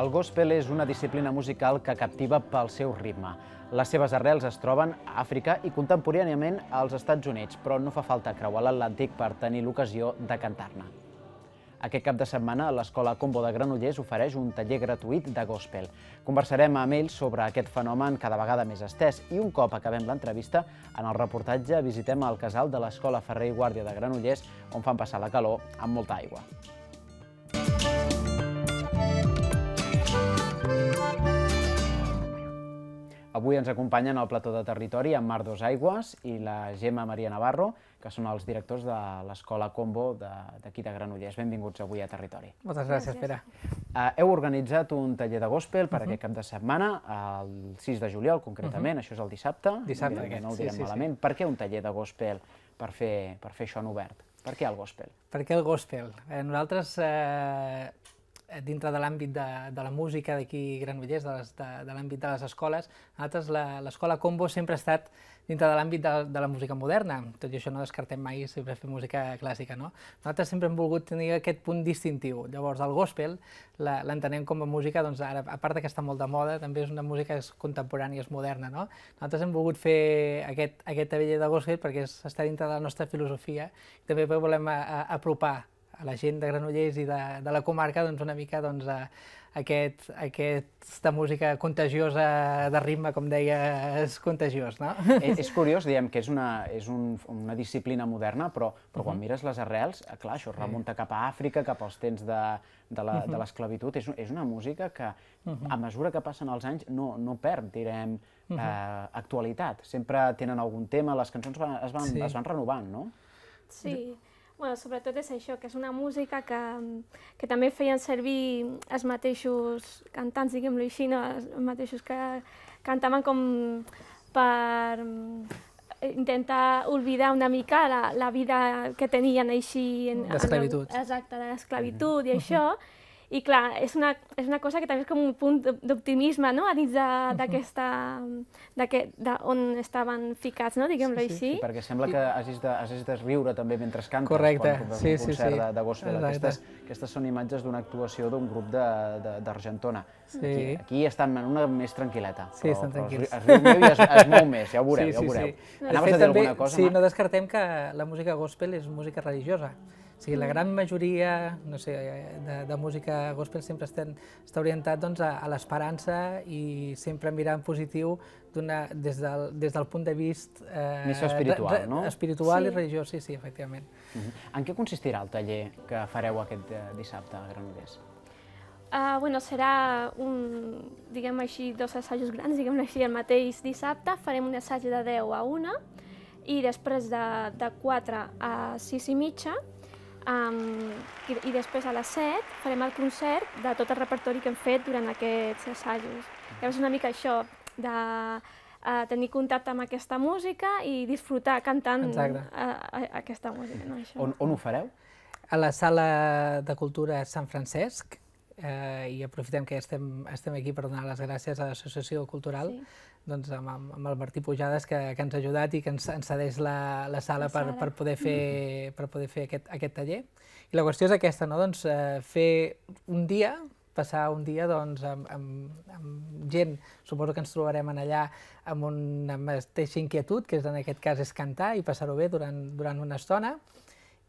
El gospel és una disciplina musical que captiva pel seu ritme. Les seves arrels es troben a Àfrica i contemporàniament als Estats Units, però no fa falta creuar l'Atlàntic per tenir l'ocasió de cantar-ne. Aquest cap de setmana, l'Escola Combo de Granollers ofereix un taller gratuït de gospel. Conversarem amb ells sobre aquest fenomen cada vegada més estès i un cop acabem l'entrevista, en el reportatge visitem el casal de l'Escola Ferrer i Guàrdia de Granollers, on fan passar la calor amb molta aigua. Avui ens acompanyen al plató de territori en Mar Dos Aigües i la Gemma Maria Navarro, que són els directors de l'Escola Combo d'aquí de, de Granollers. Benvinguts avui a Territori. Moltes gràcies, Pere. Uh, heu organitzat un taller de gospel per uh -huh. aquest mhm. cap de setmana, el 6 de juliol concretament, uh mhm. -huh. això és el dissabte. Dissabte no aquest, no ho direm sí, sí, malament. Sí. Per què un taller de gospel per fer, per fer això en obert? Per què el gospel? Per què el gospel? Eh, nosaltres eh, Eh, dintre de l'àmbit de, de la música d'aquí Granollers, de, les, de, de l'àmbit de les escoles, nosaltres l'escola Combo sempre ha estat dintre de l'àmbit de, de la música moderna, tot i això no descartem mai sempre fer música clàssica, no? Nosaltres sempre hem volgut tenir aquest punt distintiu, llavors el gospel l'entenem com a música, doncs ara, a part que està molt de moda, també és una música contemporània, és moderna, no? Nosaltres hem volgut fer aquest, aquest tabell de gospel perquè és, està dintre de la nostra filosofia, i també volem a, eh, a, apropar a la gent de Granollers i de, de la comarca doncs, una mica doncs, a, aquest, aquesta música contagiosa de ritme, com deia, és contagiós, no? És, és curiós, diem que és una, és un, una disciplina moderna, però, però uh -huh. quan mires les arrels, eh, clar, això remunta cap a Àfrica, cap als temps de, de l'esclavitud, és, és una música que uh -huh. a mesura que passen els anys no, no perd, direm, uh -huh. eh, actualitat. Sempre tenen algun tema, les cançons van, es, van, sí. es van renovant, no? Sí bueno, sobretot és això, que és una música que, que també feien servir els mateixos cantants, diguem lo així, no? els mateixos que cantaven com per intentar oblidar una mica la, la vida que tenien així... L'esclavitud. Exacte, l'esclavitud mm -hmm. i mhm. això. Mm -hmm i clar, és una, és una cosa que també és com un punt d'optimisme, no?, a dins d'aquesta... on estaven ficats, no?, diguem-ho sí, sí, així. Sí, perquè sembla que hagis de, hagis de riure també mentre cantes. Correcte, quan, quan sí, sí, sí. De, de gospel. Aquestes, aquestes són imatges d'una actuació d'un grup d'Argentona. Sí. Aquí, aquí estan en una més tranquil·leta. Sí, però, estan tranquils. Però es, es riu més i es, es mou més, ja ho veureu, sí, sí, ja ho veureu. Sí. Anaves fet, a dir també, alguna cosa, Sí, no descartem que la música gospel és música religiosa. O sigui, la gran majoria no sé, de, de música gospel sempre estan, està orientat doncs, a, a l'esperança i sempre mirar en positiu des del, des del punt de vist... Eh, Més espiritual, re, re, no? Espiritual sí. i religiós, sí, sí, efectivament. Uh mhm. -huh. En què consistirà el taller que fareu aquest eh, dissabte a Granollers? Uh, bueno, serà un, diguem així, dos assajos grans, diguem així, el mateix dissabte. Farem un assaig de 10 a 1 i després de, de 4 a 6 i mitja Um, i, I després a les 7 farem el concert de tot el repertori que hem fet durant aquests assajos. Llavors una mica això, de uh, tenir contacte amb aquesta música i disfrutar cantant eh, eh, aquesta música. No, això. On, on ho fareu? A la Sala de Cultura Sant Francesc, eh, i aprofitem que estem, estem aquí per donar les gràcies a l'Associació Cultural sí. doncs amb, amb el Martí Pujades que, que ens ha ajudat i que ens, ens cedeix la, la sala, la sala. Per, per poder fer, mm. per poder fer aquest, aquest taller. I la qüestió és aquesta, no? doncs, eh, fer un dia passar un dia doncs, amb, amb, amb gent, suposo que ens trobarem en allà amb una mateixa inquietud, que és en aquest cas és cantar i passar-ho bé durant, durant una estona,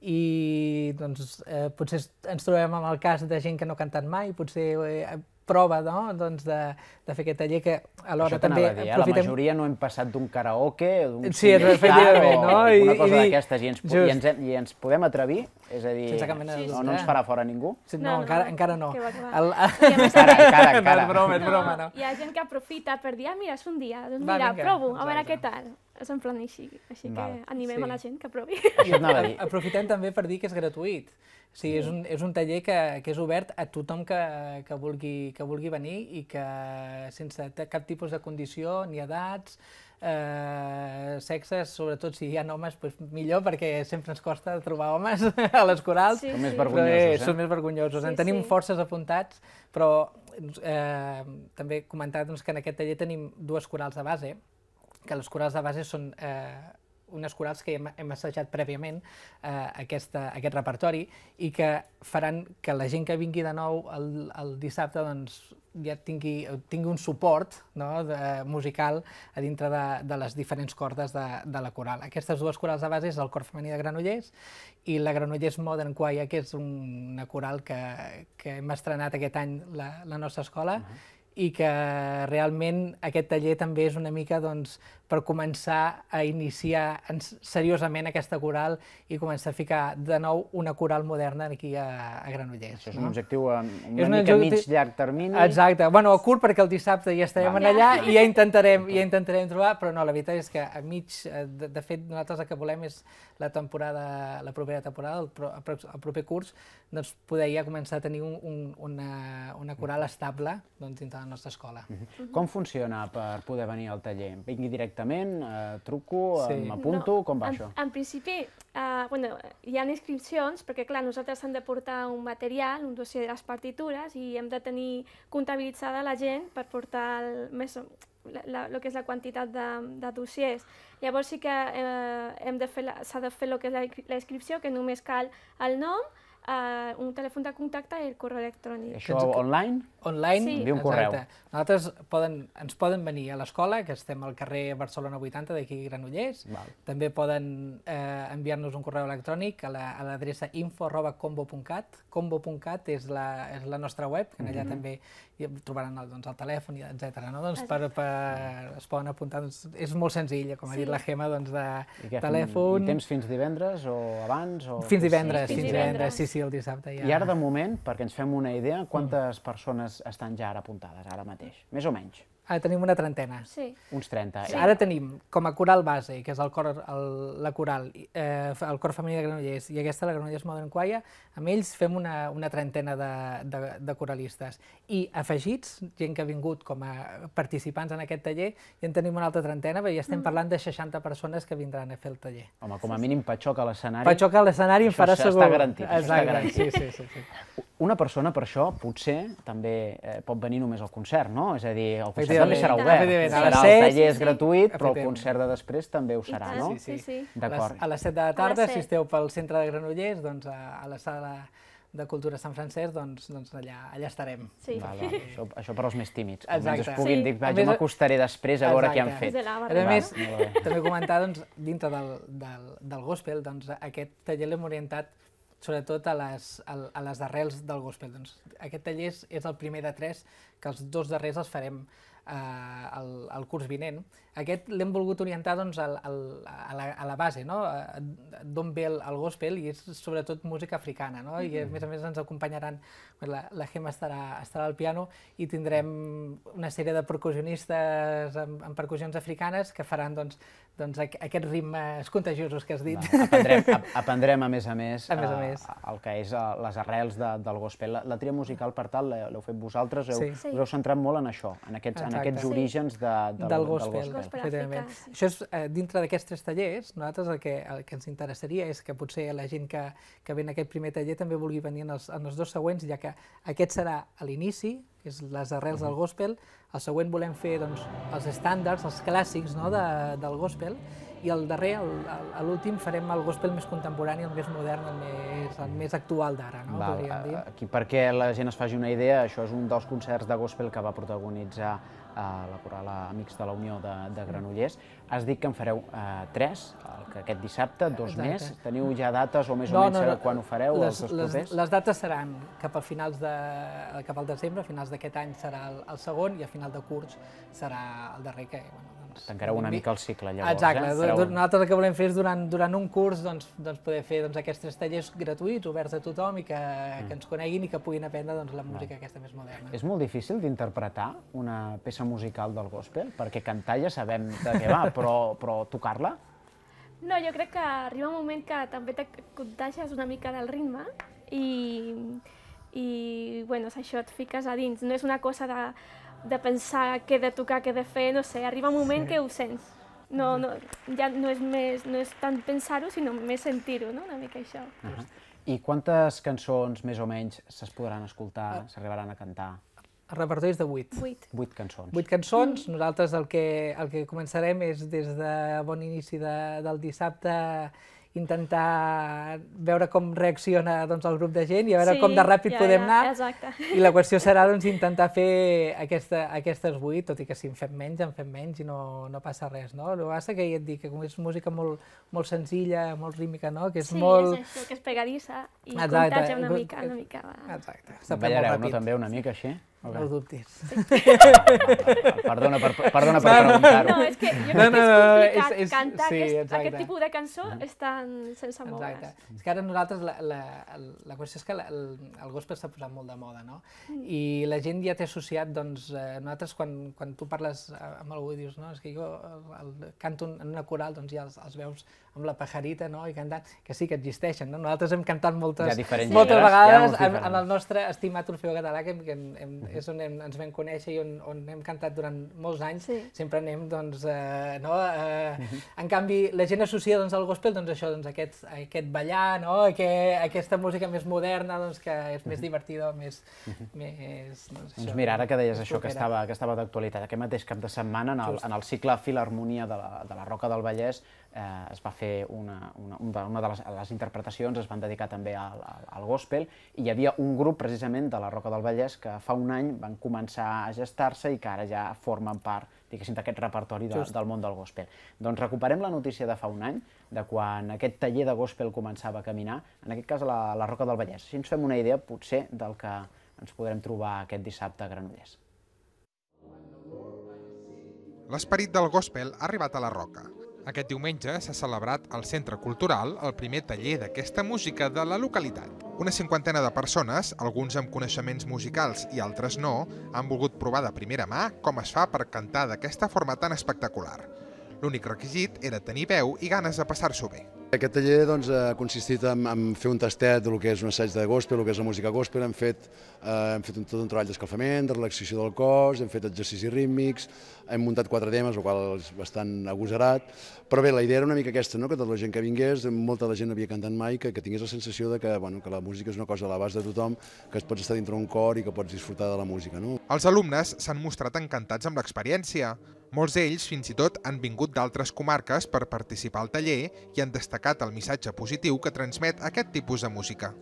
i doncs, eh, potser ens trobem amb el cas de gent que no ha cantat mai, potser eh, prova no? doncs de, de fer aquest taller que alhora també... Dir, eh? aprofitem... La majoria no hem passat d'un karaoke, d'un sí, o no? I, cosa d'aquestes i, ens, just. i, ens, i ens podem atrevir, és a dir, sí, no, no ens farà fora ningú. Sí, no, no, no, encara, encara no. Que va, que va. El... Encara, encara, encara. No, és broma, és broma, no. Hi ha gent que aprofita per dir, ah, mira, és un dia, doncs mira, va, provo, a veure què tal és en plan així, així Val. que animem sí. a la gent que provi. dir. Aprofitem també per dir que és gratuït. Sí, és un, és un taller que, que és obert a tothom que, que, vulgui, que vulgui venir i que sense cap tipus de condició ni edats, eh, sexes, sobretot si hi ha homes, doncs millor perquè sempre ens costa trobar homes a les corals. Sí, són més vergonyosos, eh, eh? Són més vergonyosos. Sí, en tenim sí. forces apuntats, però eh, també comentar doncs, que en aquest taller tenim dues corals de base, que les corals de base són eh, unes corals que hem, hem assajat prèviament eh, aquesta, aquest repertori i que faran que la gent que vingui de nou el, el dissabte doncs, ja tingui, tingui un suport no, de, musical a dintre de, de les diferents cordes de, de la coral. Aquestes dues corals de base és el cor femení de Granollers i la Granollers Modern Choir, que és un, una coral que, que hem estrenat aquest any la, la nostra escola, uh mhm. -huh i que realment aquest taller també és una mica doncs, per començar a iniciar seriosament aquesta coral i començar a ficar de nou una coral moderna aquí a, a Granollers. Això és no? un objectiu a eh, una és mica mig llarg termini. Exacte, bueno, a curt perquè el dissabte ja estarem Va. allà i ja intentarem, ja intentarem trobar, però no, la veritat és que a mig, eh, de, de fet, nosaltres el que volem és la temporada, la propera temporada, el, pro, el proper curs, doncs poder ja començar a tenir un, un, una, una coral estable doncs, dintre de la nostra escola. Mm -hmm. Com funciona per poder venir al taller? Vingui directe directament? Eh, truco, sí. m'apunto, no, com va en, això? En principi, eh, bueno, hi ha inscripcions, perquè clar, nosaltres hem de portar un material, un dossier de les partitures, i hem de tenir comptabilitzada la gent per portar el, més, la, la, lo que és la quantitat de, de dossiers. Llavors sí que eh, s'ha de fer, el de fer lo que és la, la inscripció, que només cal el nom, eh, un telèfon de contacte i el correu electrònic. Això ens... Doncs online? Online, sí. envia un correu. Exacte. Nosaltres poden, ens poden venir a l'escola, que estem al carrer Barcelona 80 d'aquí Granollers, Val. també poden eh, enviar-nos un correu electrònic a l'adreça la, a info arroba combo.cat, combo.cat és, la, és la nostra web, que allà mm -hmm. també trobaran el, doncs, el telèfon, etc. No? Doncs per, per, es poden apuntar, doncs, és molt senzill, com ha dit la Gemma, doncs, de I telèfon... I temps fins divendres o abans? O... Fins divendres, sí, fins, fins divendres, sí, sí, el dissabte ja. I ara, de moment, perquè ens fem una idea, quantes mm. persones estan ja ara apuntades, ara mateix? Més o menys? Ara tenim una trentena. Sí. Uns 30. Sí. Ara tenim com a coral base, que és el cor, el, la coral, eh, el cor femení de Granollers i aquesta, la Granollers Modern Choir, amb ells fem una, una trentena de, de, de coralistes. I afegits, gent que ha vingut com a participants en aquest taller, ja en tenim una altra trentena, perquè ja estem mm. parlant de 60 persones que vindran a fer el taller. Home, com a mínim Patxoc a l'escenari... Patxoc a l'escenari em farà segur. Està garantit, està garantit. Sí, sí, sí, sí. Una persona, per això, potser també eh, pot venir només al concert, no? És a dir, al concert també serà obert. Serà el taller és gratuït, però el concert de després també ho serà, no? Sí, sí. D'acord. A les 7 de la tarda, si esteu pel centre de Granollers, doncs a la sala de Cultura Sant Francesc, doncs, doncs allà, allà estarem. Sí. Val, val. Això, això per als més tímids, que almenys es puguin sí. dir, va, jo m'acostaré després a Exacte. veure què han fet. A més, també comentar, doncs, dintre del, del, del gospel, doncs, aquest taller l'hem orientat sobretot a les, a, a les arrels del gospel. Doncs, aquest taller és, és el primer de tres que els dos darrers els farem eh, el, el curs vinent, aquest l'hem volgut orientar doncs, al, al, a, la, a la base, no? Eh, d'on ve el, el gospel, i és sobretot música africana, no? i a mm-hmm. més a més ens acompanyaran, la, la Gemma estarà, estarà al piano, i tindrem una sèrie de percussionistes amb, amb percussions africanes que faran doncs, doncs, aquests ritmes contagiosos que has dit. aprendrem, aprendrem, a més a més, a més, a més. A, eh, el que és a, eh, les arrels de, del gospel. La, la tria musical, per tal, l'heu fet vosaltres, heu, sí. us heu centrat molt en això, en aquests, Exacte. en aquests orígens de, del, del gospel. Del gospel les pràctiques. Sí. Això és, eh, dintre d'aquests tres tallers, nosaltres el que, el que ens interessaria és que potser la gent que, que ve en aquest primer taller també vulgui venir en els, en els dos següents, ja que aquest serà a l'inici, que és les arrels del gospel, el següent volem fer doncs, els estàndards, els clàssics no, de, del gospel, i el darrer, l'últim, farem el gospel més contemporani, el més modern, el més, el més actual d'ara, no? Val, dir. Aquí, perquè la gent es faci una idea, això és un dels concerts de gospel que va protagonitzar a eh, la coral Amics de la Unió de, de Granollers. Has dit que en fareu eh, tres, el que aquest dissabte, dos Exacte. més. Teniu ja dates o més no, o menys no, no, quan ho fareu, les, els dos les, propers? Les dates seran cap, a finals de, cap al desembre, a finals d'aquest any serà el, el segon i a final de curs serà el darrer que bueno, doncs tancareu una mica el cicle, llavors. Exacte. Eh? Fareu... Nosaltres el que volem fer és, durant, durant un curs, doncs, doncs poder fer doncs, aquests tres tallers gratuïts, oberts a tothom i que, mm. que ens coneguin i que puguin aprendre doncs, la música aquesta més moderna. És molt difícil d'interpretar una peça musical del gospel, perquè cantar ja sabem de què va, però, però tocar-la? No, jo crec que arriba un moment que també te contagies una mica del ritme i, i bueno, això et fiques a dins. No és una cosa de de pensar què de tocar, què de fer, no sé, arriba un moment sí. que ho sents. No, no, ja no és, més, no és tant pensar-ho, sinó més sentir-ho, no? una mica això. Uh -huh. I quantes cançons, més o menys, se's podran escoltar, ah. s'arribaran a cantar? El repertori és de vuit. 8. 8 cançons. 8 cançons. Nosaltres el que, el que començarem és des de bon inici de, del dissabte intentar veure com reacciona doncs, el grup de gent i a veure sí, com de ràpid ja, podem ja, anar. Exacte. I la qüestió serà doncs, intentar fer aquesta, aquestes vuit, tot i que si en fem menys, en fem menys i no, no passa res. No? El que passa que ja et dic que com és música molt, molt senzilla, molt rítmica, no? que és sí, molt... Sí, és això, que és pegadissa i exacte. contagia una mica. Una mica va. Exacte. Ballareu, no, també, una mica així? Okay. No ho dubtis. Sí. Perdona per, perdona per no, preguntar-ho. No, és que jo crec no, no, que és complicat és, és, cantar sí, aquest, aquest tipus de cançó és mm. tan sense moure's. Exacte. És que ara nosaltres, la, la, la qüestió és que la, el, el gospel s'ha posat molt de moda, no? Mm. I la gent ja té associat, doncs, eh, nosaltres quan, quan tu parles amb algú i dius, no, és que jo el, el, canto en una coral, doncs ja els, els veus amb la pajarita no? i cantant, que sí que existeixen. No? Nosaltres hem cantat moltes, moltes vegades en, en el nostre estimat Orfeu Català, que, hem, que hem, hem, mhm. és on hem, ens vam conèixer i on, on hem cantat durant molts anys. Sí. Sempre anem, doncs, eh, no? Eh, mhm. en canvi, la gent associa doncs, al gospel doncs, això, doncs, aquest, aquest ballar, no? que, aquesta música més moderna, doncs, que és més mhm. divertida, més... més doncs, això, doncs mira, ara que deies això que estava, que estava d'actualitat, aquest mateix cap de setmana, en el, en el cicle Filharmonia de la, de la Roca del Vallès, eh, es va fer una, una, una una de les, les interpretacions, es van dedicar també al, al, al gospel, i hi havia un grup precisament de la Roca del Vallès que fa un any van començar a gestar-se i que ara ja formen part diguéssim, d'aquest repertori de, del món del gospel. Doncs recuperem la notícia de fa un any, de quan aquest taller de gospel començava a caminar, en aquest cas a la, a la Roca del Vallès. Si ens fem una idea, potser, del que ens podrem trobar aquest dissabte a Granollers. L'esperit del gospel ha arribat a la Roca, aquest diumenge s'ha celebrat al Centre Cultural el primer taller d'aquesta música de la localitat. Una cinquantena de persones, alguns amb coneixements musicals i altres no, han volgut provar de primera mà com es fa per cantar d'aquesta forma tan espectacular. L'únic requisit era tenir veu i ganes de passar-s'ho bé. Aquest taller doncs, ha consistit en, en fer un tastet del que és un assaig de gospel, del que és la música gospel, hem fet, eh, hem fet un, tot un treball d'escalfament, de relaxació del cos, hem fet exercicis rítmics, hem muntat quatre temes, el qual és bastant agosarat, però bé, la idea era una mica aquesta, no? que tota la gent que vingués, molta la gent no havia cantat mai, que, que tingués la sensació de que, bueno, que la música és una cosa a l'abast de tothom, que es pots estar dintre un cor i que pots disfrutar de la música. No? Els alumnes s'han mostrat encantats amb l'experiència. Molts d'ells fins i tot han vingut d'altres comarques per participar al taller i han destacat el missatge positiu que transmet aquest tipus de música.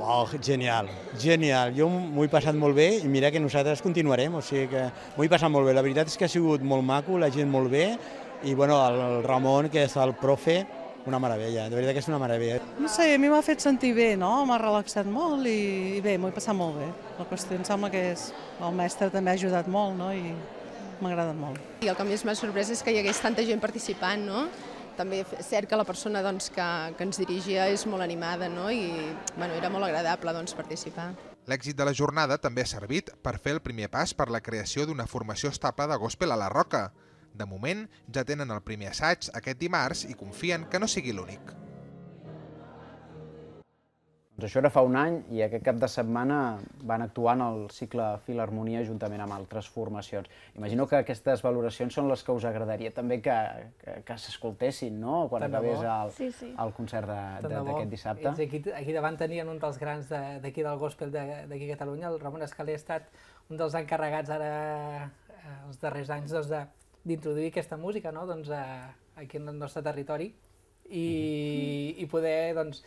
Oh, genial, genial. Jo m'ho he passat molt bé i mira que nosaltres continuarem, o sigui que m'ho he passat molt bé. La veritat és que ha sigut molt maco, la gent molt bé, i bueno, el Ramon, que és el profe, una meravella, de veritat que és una meravella. No sé, a mi m'ha fet sentir bé, no? M'ha relaxat molt i, i bé, m'ho he passat molt bé. La qüestió em sembla que és... El mestre també ha ajudat molt, no? I m'ha agradat molt. I el que més m'ha sorprès és que hi hagués tanta gent participant, no? També és cert que la persona doncs, que, que ens dirigia és molt animada no? i bueno, era molt agradable doncs, participar. L'èxit de la jornada també ha servit per fer el primer pas per la creació d'una formació estable de gospel a la Roca. De moment, ja tenen el primer assaig aquest dimarts i confien que no sigui l'únic. Doncs això era fa un any i aquest cap de setmana van actuar en el cicle Filharmonia juntament amb altres formacions. Imagino que aquestes valoracions són les que us agradaria també que, que, que s'escoltessin, no?, quan Tant acabés el, sí, sí. el concert d'aquest dissabte. Ells aquí, aquí davant tenien un dels grans d'aquí de, del gospel d'aquí a Catalunya, el Ramon Escalé ha estat un dels encarregats ara eh, els darrers anys doncs, d'introduir aquesta música no? doncs, a, eh, aquí en el nostre territori i, mm -hmm. i poder doncs,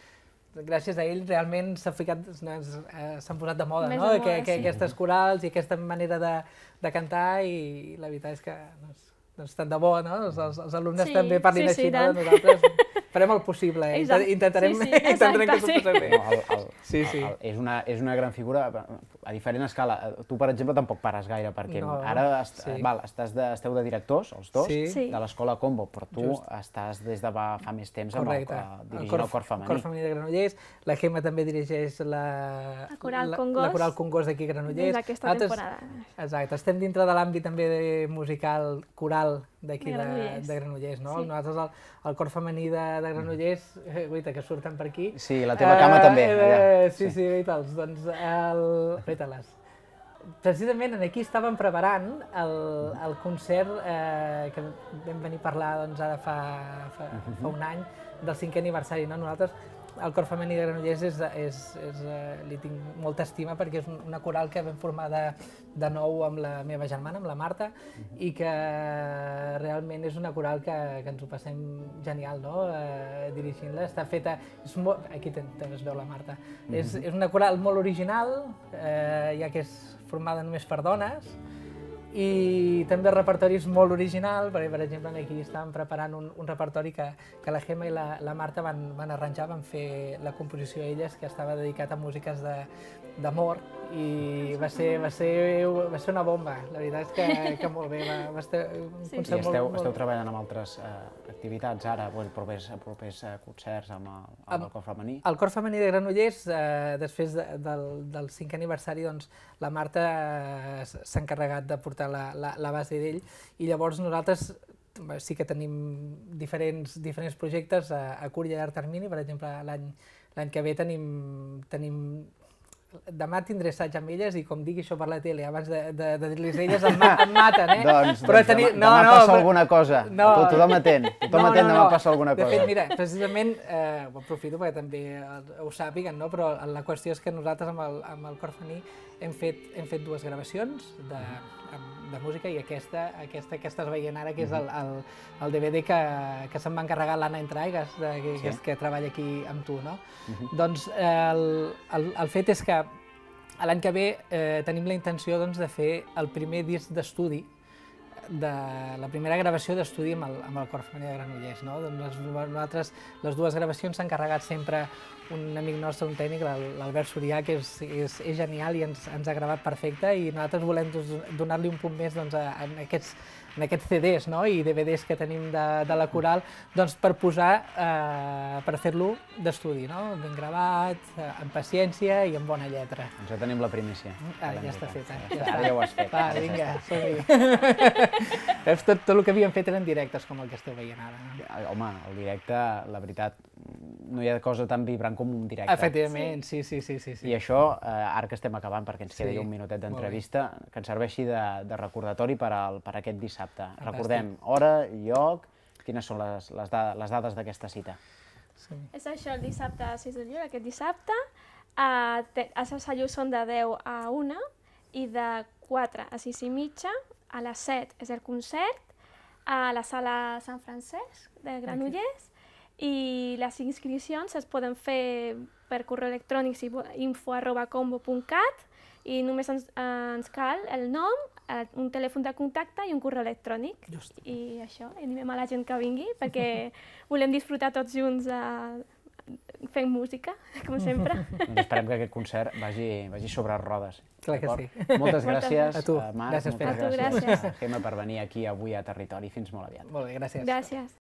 gràcies a ell realment eh, s'han posat de moda, Més no? De moda, que, que sí. Aquestes corals i aquesta manera de, de cantar i la veritat és que doncs, doncs tant de bo, no? Els, els alumnes sí, també parlin sí, així, sí, no? Nosaltres farem el possible, eh? Intentarem, sí, sí, exacte, intentarem que s'ho posem bé. No, el, el, sí, sí. El, el, és, una, és una gran figura a diferent escala. Tu, per exemple, tampoc pares gaire, perquè no, ara est sí. val, estàs de, esteu de directors, els dos, sí. de l'escola Combo, però tu Just. estàs des de va, fa més temps Correcte. amb el, dirigint el cor, el cor femení. Cor femení de Granollers, la Gemma també dirigeix la, la Coral Congost, la, la Coral Congost d'aquí a Granollers. Des d'aquesta temporada. Exacte, estem dintre de l'àmbit també de musical, coral, d'aquí de, Granollers. de Granollers, no? Sí. Nosaltres el, el cor femení de, de mm. Granollers, eh, guaita, que surten per aquí. Sí, la teva cama eh, també. Eh, allà. Eh, sí, sí, sí doncs el... Feta-les. Precisament aquí estàvem preparant el, el concert eh, que vam venir a parlar doncs, ara fa, fa, fa mhm. un any del cinquè aniversari. No? Nosaltres el cor femení de Granollers és, és, és, eh, li tinc molta estima perquè és una coral que vam formar de, de nou amb la meva germana, amb la Marta, i que realment és una coral que, que ens ho passem genial, no?, eh, dirigint-la. Està feta... És molt, aquí també es veu la Marta. Mm -hmm. és, mhm. és una coral molt original, eh, ja que és formada només per dones, i també repertoris repertori molt original, perquè, per exemple, aquí estàvem preparant un, un repertori que, que la Gemma i la, la Marta van, van arranjar, van fer la composició a elles, que estava dedicat a músiques d'amor, i va ser, va, ser, va ser una bomba, la veritat és que, que molt bé, va, va estar un sí. concert I esteu, molt, esteu treballant amb altres eh, activitats ara, bueno, propers, propers uh, concerts amb, el, amb, amb, el cor femení? El cor femení de Granollers, eh, després de, del, del cinquè aniversari, doncs, la Marta eh, s'ha encarregat de portar forta la, la, la base d'ell i llavors nosaltres eh, sí que tenim diferents, diferents projectes a, a curt i a llarg termini, per exemple l'any l'any que ve tenim, tenim demà tindré assaig amb elles i com digui això per la tele, abans de, de, de dir-los elles em, em maten, eh? doncs, però doncs teni... demà, no, demà no, passa però... alguna cosa, no, tu, tothom atén, tothom no, atén, no, no, demà passa alguna cosa. De fet, mira, precisament, eh, ho aprofito perquè també ho sàpiguen, no? però la qüestió és que nosaltres amb el, amb el Corfaní hem fet, hem fet dues gravacions de, amb, de música i aquesta, aquesta que estàs veient ara, que és el, el, el DVD que, que se'm va encarregar l'Anna Entraigas, de, que, sí. que, que treballa aquí amb tu, no? Uh -huh. Doncs el, el, el fet és que l'any que ve eh, tenim la intenció doncs, de fer el primer disc d'estudi de la primera gravació d'estudi amb, el, amb el Cor Femení de Granollers. No? Doncs nosaltres, les dues gravacions s'ha encarregat sempre un amic nostre, un tècnic, l'Albert Sorià, que és, és, és genial i ens, ens ha gravat perfecte i nosaltres volem donar-li un punt més doncs, a, a aquests en aquests CDs no? i DVDs que tenim de, de la coral, doncs per posar, eh, per fer-lo d'estudi, no? ben gravat, eh, amb paciència i amb bona lletra. Doncs ja tenim la primícia. Mm, ah, ja està feta. Ja, ja, ja ho has fet. Va, vinga, som-hi. Veus, tot, tot el que havíem fet eren directes, com el que esteu veient ara. No? Home, el directe, la veritat, no hi ha cosa tan vibrant com un directe. Efectivament, sí, sí, sí. sí, sí. I això, eh, ara que estem acabant, perquè ens sí. queda un minutet d'entrevista, que ens serveixi de, de recordatori per, al, per aquest dissabte. Fantàstic. Recordem hora, lloc, quines són les, les, da, les dades d'aquesta cita. Sí. És això, el dissabte 6 de juliol, aquest dissabte, a, a Sassallu són de 10 a 1 i de 4 a 6 i mitja, a les 7 és el concert, a la sala Sant Francesc de Granollers, Aquí i les inscripcions es poden fer per correu electrònic info.combo.cat i només ens, ens cal el nom, un telèfon de contacte i un correu electrònic. Just. I això, animem a la gent que vingui perquè volem disfrutar tots junts a, eh, fent música, com sempre. doncs esperem que aquest concert vagi, vagi sobre rodes. Clar que sí. Moltes gràcies a tu. A eh, Marc, gràcies, moltes a tu, gràcies, gràcies a Gemma per venir aquí avui a Territori. Fins molt aviat. Molt bé, gràcies. Gràcies.